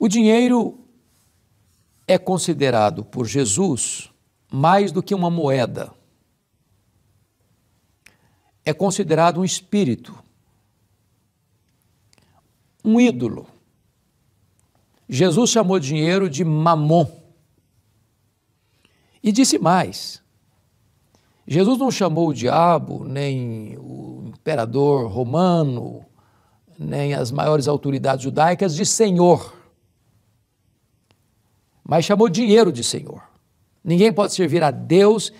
O dinheiro é considerado por Jesus mais do que uma moeda. É considerado um espírito, um ídolo. Jesus chamou dinheiro de mamon. E disse mais: Jesus não chamou o diabo, nem o imperador romano, nem as maiores autoridades judaicas de senhor mas chamou dinheiro de Senhor. Ninguém pode servir a Deus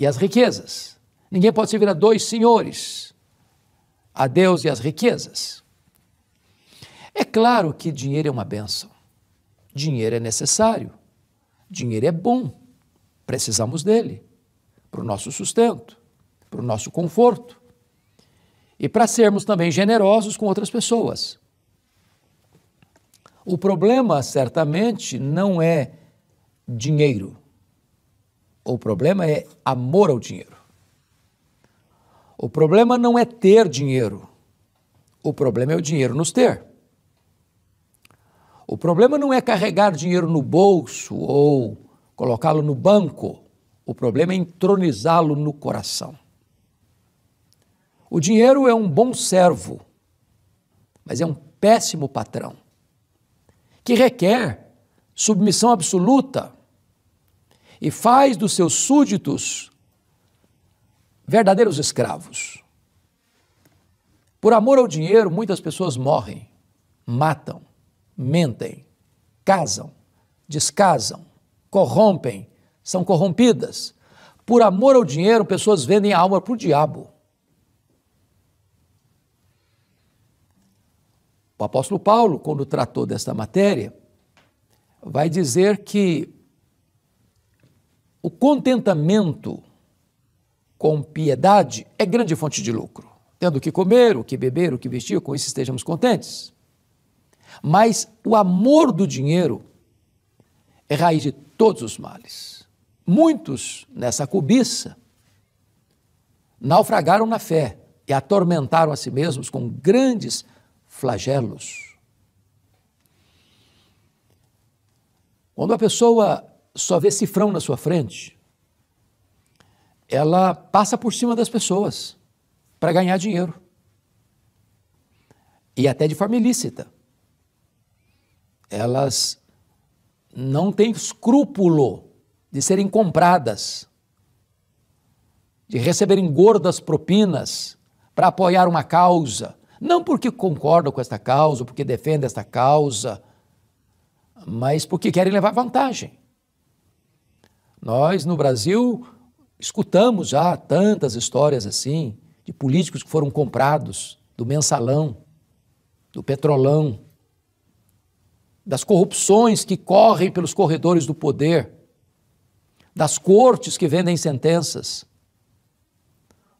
e as riquezas. Ninguém pode servir a dois senhores, a Deus e as riquezas. É claro que dinheiro é uma benção. Dinheiro é necessário. Dinheiro é bom. Precisamos dele para o nosso sustento, para o nosso conforto e para sermos também generosos com outras pessoas. O problema, certamente, não é dinheiro. O problema é amor ao dinheiro. O problema não é ter dinheiro. O problema é o dinheiro nos ter. O problema não é carregar dinheiro no bolso ou colocá-lo no banco. O problema é entronizá-lo no coração. O dinheiro é um bom servo, mas é um péssimo patrão que requer submissão absoluta e faz dos seus súditos verdadeiros escravos. Por amor ao dinheiro, muitas pessoas morrem, matam, mentem, casam, descasam, corrompem, são corrompidas. Por amor ao dinheiro, pessoas vendem a alma para o diabo. O apóstolo Paulo, quando tratou desta matéria, vai dizer que o contentamento com piedade é grande fonte de lucro. Tendo o que comer, o que beber, o que vestir, com isso estejamos contentes. Mas o amor do dinheiro é raiz de todos os males. Muitos nessa cobiça naufragaram na fé e atormentaram a si mesmos com grandes flagelos. Quando a pessoa só vê cifrão na sua frente, ela passa por cima das pessoas para ganhar dinheiro. E até de forma ilícita. Elas não têm escrúpulo de serem compradas, de receberem gordas propinas para apoiar uma causa, não porque concordam com esta causa, porque defendem esta causa, mas porque querem levar vantagem. Nós, no Brasil, escutamos já tantas histórias assim, de políticos que foram comprados, do mensalão, do petrolão, das corrupções que correm pelos corredores do poder, das cortes que vendem sentenças,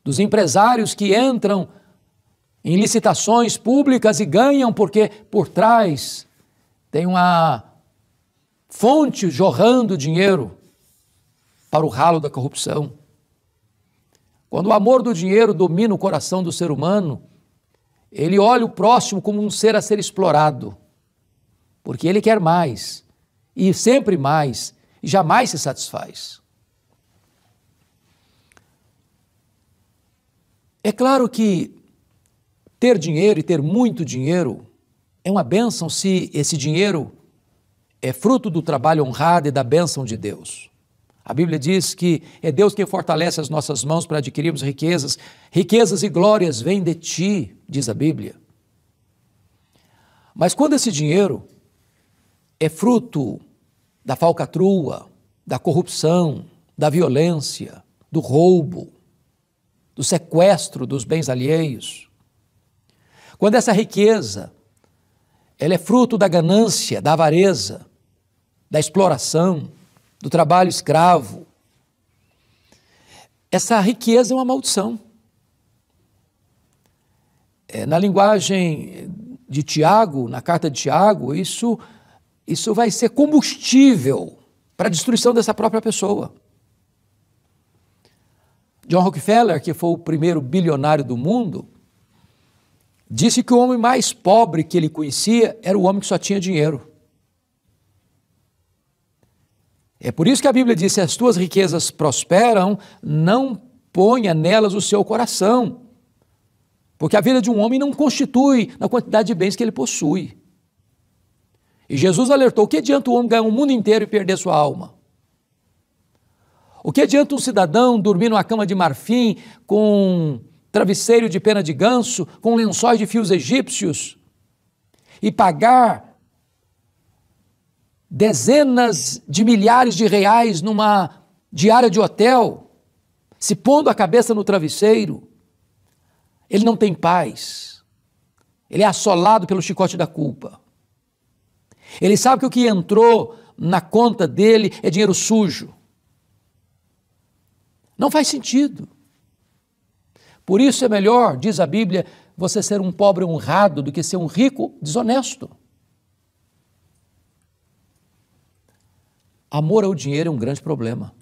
dos empresários que entram em licitações públicas e ganham porque por trás tem uma fonte jorrando dinheiro para o ralo da corrupção. Quando o amor do dinheiro domina o coração do ser humano, ele olha o próximo como um ser a ser explorado, porque ele quer mais, e sempre mais, e jamais se satisfaz. É claro que ter dinheiro e ter muito dinheiro é uma bênção se esse dinheiro é fruto do trabalho honrado e da bênção de Deus. A Bíblia diz que é Deus quem fortalece as nossas mãos para adquirirmos riquezas. Riquezas e glórias vêm de ti, diz a Bíblia. Mas quando esse dinheiro é fruto da falcatrua, da corrupção, da violência, do roubo, do sequestro dos bens alheios, quando essa riqueza ela é fruto da ganância, da avareza, da exploração, do trabalho escravo, essa riqueza é uma maldição. É, na linguagem de Tiago, na carta de Tiago, isso, isso vai ser combustível para a destruição dessa própria pessoa. John Rockefeller, que foi o primeiro bilionário do mundo, disse que o homem mais pobre que ele conhecia era o homem que só tinha dinheiro. É por isso que a Bíblia diz: se as tuas riquezas prosperam, não ponha nelas o seu coração. Porque a vida de um homem não constitui na quantidade de bens que ele possui. E Jesus alertou: o que adianta o homem ganhar o mundo inteiro e perder sua alma? O que adianta um cidadão dormir numa cama de marfim com travesseiro de pena de ganso, com lençóis de fios egípcios, e pagar dezenas de milhares de reais numa diária de hotel, se pondo a cabeça no travesseiro, ele não tem paz. Ele é assolado pelo chicote da culpa. Ele sabe que o que entrou na conta dele é dinheiro sujo. Não faz sentido. Por isso é melhor, diz a Bíblia, você ser um pobre honrado do que ser um rico desonesto. Amor ao dinheiro é um grande problema.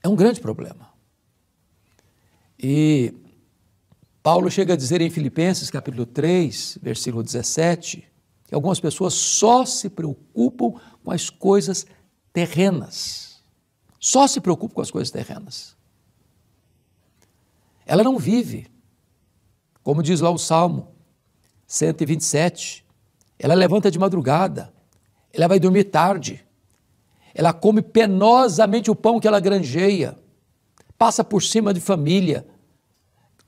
É um grande problema. E Paulo chega a dizer em Filipenses, capítulo 3, versículo 17, que algumas pessoas só se preocupam com as coisas terrenas. Só se preocupam com as coisas terrenas. Ela não vive. Como diz lá o Salmo 127, ela levanta de madrugada, ela vai dormir tarde, ela come penosamente o pão que ela granjeia, passa por cima de família,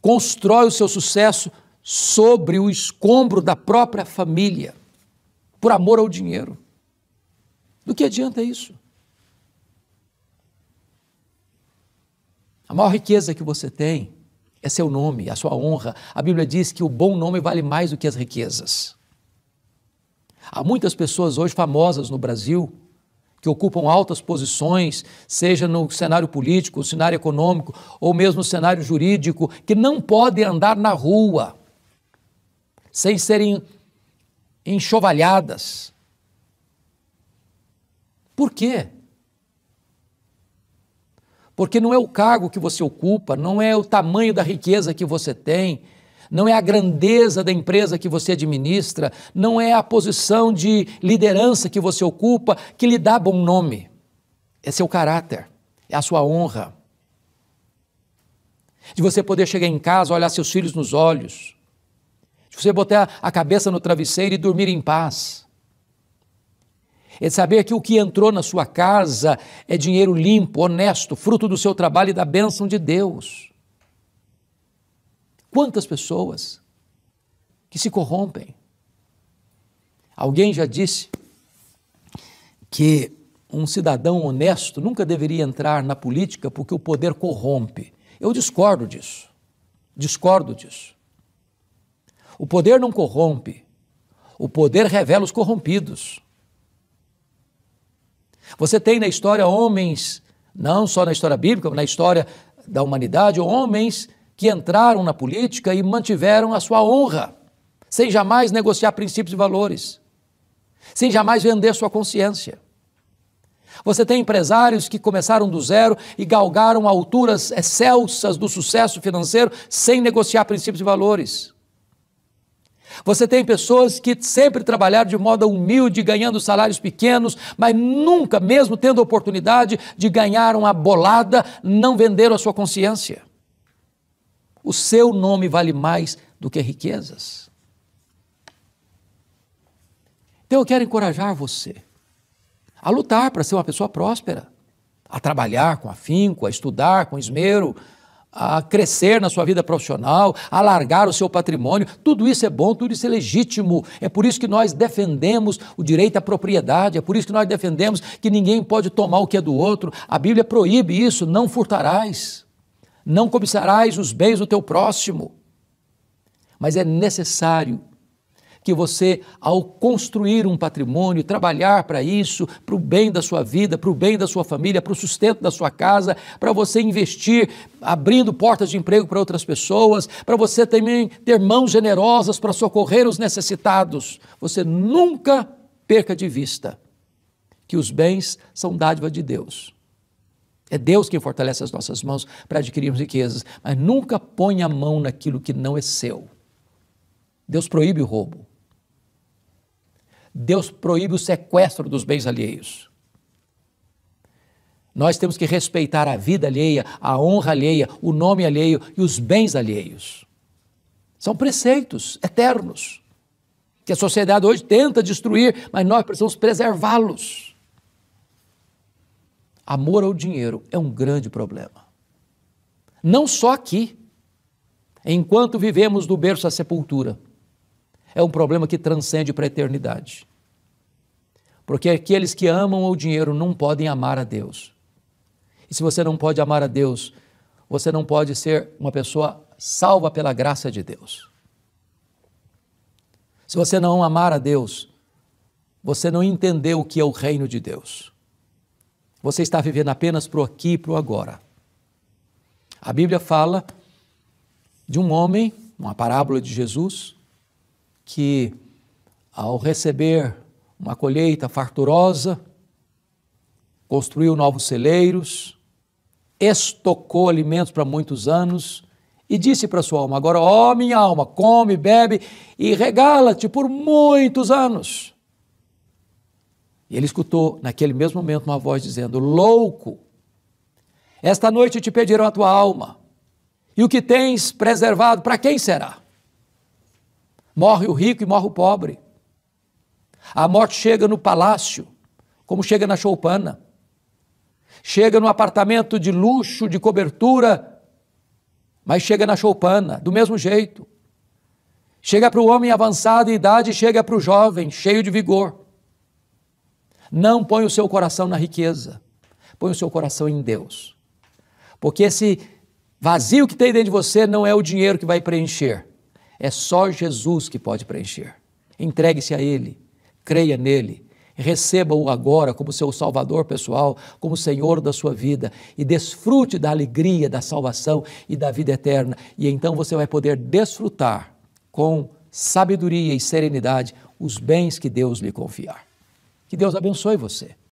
constrói o seu sucesso sobre o escombro da própria família, por amor ao dinheiro. Do que adianta isso? A maior riqueza que você tem é seu nome, a sua honra. A Bíblia diz que o bom nome vale mais do que as riquezas. Há muitas pessoas hoje famosas no Brasil que ocupam altas posições, seja no cenário político, no cenário econômico ou mesmo no cenário jurídico, que não podem andar na rua sem serem enxovalhadas. Por quê? Porque não é o cargo que você ocupa, não é o tamanho da riqueza que você tem, não é a grandeza da empresa que você administra, não é a posição de liderança que você ocupa que lhe dá bom nome. É seu caráter, é a sua honra. De você poder chegar em casa, olhar seus filhos nos olhos, de você botar a cabeça no travesseiro e dormir em paz. É de saber que o que entrou na sua casa é dinheiro limpo, honesto, fruto do seu trabalho e da bênção de Deus. Quantas pessoas que se corrompem. Alguém já disse que um cidadão honesto nunca deveria entrar na política porque o poder corrompe. Eu discordo disso. Discordo disso. O poder não corrompe. O poder revela os corrompidos. Você tem na história homens, não só na história bíblica, mas na história da humanidade, homens que entraram na política e mantiveram a sua honra, sem jamais negociar princípios e valores, sem jamais vender sua consciência. Você tem empresários que começaram do zero e galgaram alturas excelsas do sucesso financeiro sem negociar princípios e valores. Você tem pessoas que sempre trabalharam de modo humilde, ganhando salários pequenos, mas nunca, mesmo tendo oportunidade de ganhar uma bolada, não venderam a sua consciência. O seu nome vale mais do que riquezas. Então eu quero encorajar você a lutar para ser uma pessoa próspera, a trabalhar com afinco, a estudar com esmero, a crescer na sua vida profissional, a largar o seu patrimônio. Tudo isso é bom, tudo isso é legítimo. É por isso que nós defendemos o direito à propriedade, é por isso que nós defendemos que ninguém pode tomar o que é do outro. A Bíblia proíbe isso: não furtarás, não cobiçarás os bens do teu próximo. Mas é necessário que você, ao construir um patrimônio, trabalhar para isso, para o bem da sua vida, para o bem da sua família, para o sustento da sua casa, para você investir, abrindo portas de emprego para outras pessoas, para você também ter mãos generosas para socorrer os necessitados. Você nunca perca de vista que os bens são dádiva de Deus. É Deus quem fortalece as nossas mãos para adquirirmos riquezas, mas nunca ponha a mão naquilo que não é seu. Deus proíbe o roubo. Deus proíbe o sequestro dos bens alheios. Nós temos que respeitar a vida alheia, a honra alheia, o nome alheio e os bens alheios. São preceitos eternos que a sociedade hoje tenta destruir, mas nós precisamos preservá-los. Amor ao dinheiro é um grande problema. Não só aqui, enquanto vivemos do berço à sepultura é um problema que transcende para a eternidade. Porque aqueles que amam o dinheiro não podem amar a Deus. E se você não pode amar a Deus, você não pode ser uma pessoa salva pela graça de Deus. Se você não amar a Deus, você não entendeu o que é o reino de Deus. Você está vivendo apenas para o aqui e para o agora. A Bíblia fala de um homem, uma parábola de Jesus, que, ao receber uma colheita farturosa, construiu novos celeiros, estocou alimentos para muitos anos e disse para sua alma: Agora, ó minha alma, come, bebe e regala-te por muitos anos. E ele escutou naquele mesmo momento uma voz dizendo: Louco, esta noite te pedirão a tua alma, e o que tens preservado para quem será? Morre o rico e morre o pobre. A morte chega no palácio, como chega na choupana. Chega no apartamento de luxo, de cobertura, mas chega na choupana, do mesmo jeito. Chega para o homem avançado em idade, chega para o jovem, cheio de vigor. Não põe o seu coração na riqueza, põe o seu coração em Deus. Porque esse vazio que tem dentro de você não é o dinheiro que vai preencher, é só Jesus que pode preencher. Entregue-se a Ele, creia nele, receba-o agora como seu Salvador pessoal, como Senhor da sua vida e desfrute da alegria da salvação e da vida eterna. E então você vai poder desfrutar com sabedoria e serenidade os bens que Deus lhe confiar. Que Deus abençoe você.